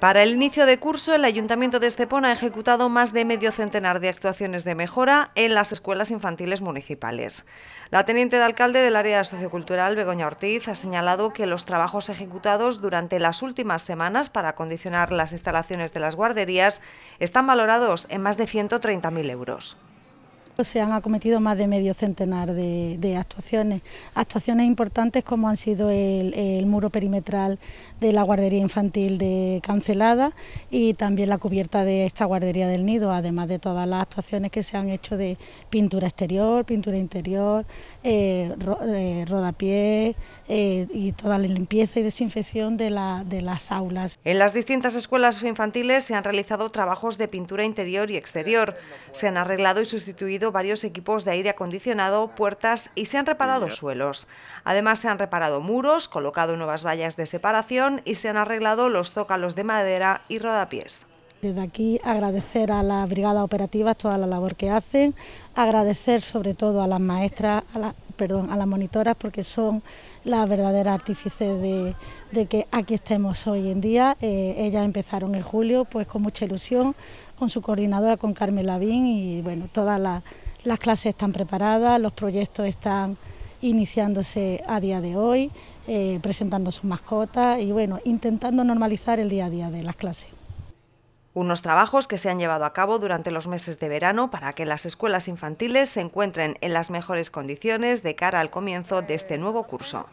Para el inicio de curso, el Ayuntamiento de Estepona ha ejecutado más de medio centenar de actuaciones de mejora en las escuelas infantiles municipales. La teniente de alcalde del área sociocultural, Begoña Ortiz, ha señalado que los trabajos ejecutados durante las últimas semanas para acondicionar las instalaciones de las guarderías están valorados en más de 130.000 euros. Pues, se han acometido más de medio centenar de, actuaciones. Actuaciones importantes como han sido el, muro perimetral de la guardería infantil de Cancelada y también la cubierta de esta guardería del nido, además de todas las actuaciones que se han hecho de pintura exterior, pintura interior, eh, eh, rodapié, eh, y toda la limpieza y desinfección de las aulas. En las distintas escuelas infantiles se han realizado trabajos de pintura interior y exterior, se han arreglado y sustituido varios equipos de aire acondicionado, puertas y se han reparado suelos. Además se han reparado muros, colocado nuevas vallas de separación y se han arreglado los zócalos de madera y rodapiés. Desde aquí agradecer a las brigadas operativas toda la labor que hacen, agradecer sobre todo a las maestras, perdón, a las monitoras porque son las verdaderas artífices de, que aquí estemos hoy en día. Eh, ellas empezaron en julio pues con mucha ilusión, con su coordinadora, con Carmen Lavín y bueno, todas las, clases están preparadas, los proyectos están iniciándose a día de hoy, eh, presentando sus mascotas y bueno, intentando normalizar el día a día de las clases. Unos trabajos que se han llevado a cabo durante los meses de verano para que las escuelas infantiles se encuentren en las mejores condiciones de cara al comienzo de este nuevo curso.